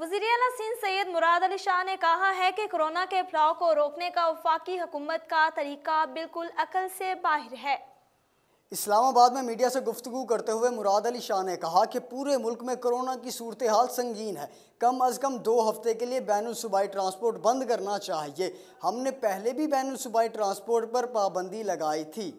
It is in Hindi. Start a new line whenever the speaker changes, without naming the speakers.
वजी अला सिंह सैयद मुराद अली शाह ने कहा है कि कोरोना के फैलाव को रोकने का वफाकी हुकूमत का तरीका बिल्कुल अकल से बाहर है
इस्लामाबाद में मीडिया से गुफ्तु करते हुए मुराद अली शाह ने कहा कि पूरे मुल्क में कोरोना की सूरत हाल संगीन है कम अज़ कम दो हफ्ते के लिए बैन सूबाई ट्रांसपोर्ट बंद करना चाहिए हमने पहले भी बैन सूबाई ट्रांसपोर्ट पर पाबंदी लगाई थी